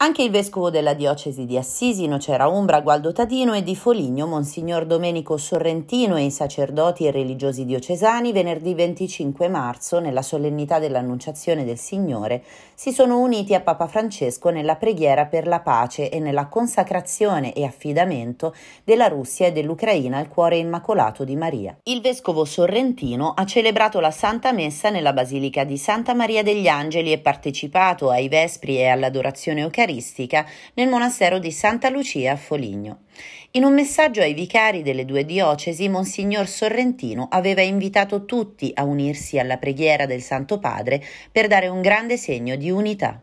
Anche il vescovo della diocesi di Assisi, Nocera Umbra, Gualdo Tadino e di Foligno, Monsignor Domenico Sorrentino e i sacerdoti e religiosi diocesani, venerdì 25 marzo, nella solennità dell'Annunciazione del Signore, si sono uniti a Papa Francesco nella preghiera per la pace e nella consacrazione e affidamento della Russia e dell'Ucraina al cuore immacolato di Maria. Il vescovo Sorrentino ha celebrato la Santa Messa nella Basilica di Santa Maria degli Angeli e partecipato ai vespri e all'adorazione eucaristica eucaristica nel monastero di Santa Lucia a Foligno. In un messaggio ai vicari delle due diocesi, Monsignor Sorrentino aveva invitato tutti a unirsi alla preghiera del Santo Padre per dare un grande segno di unità.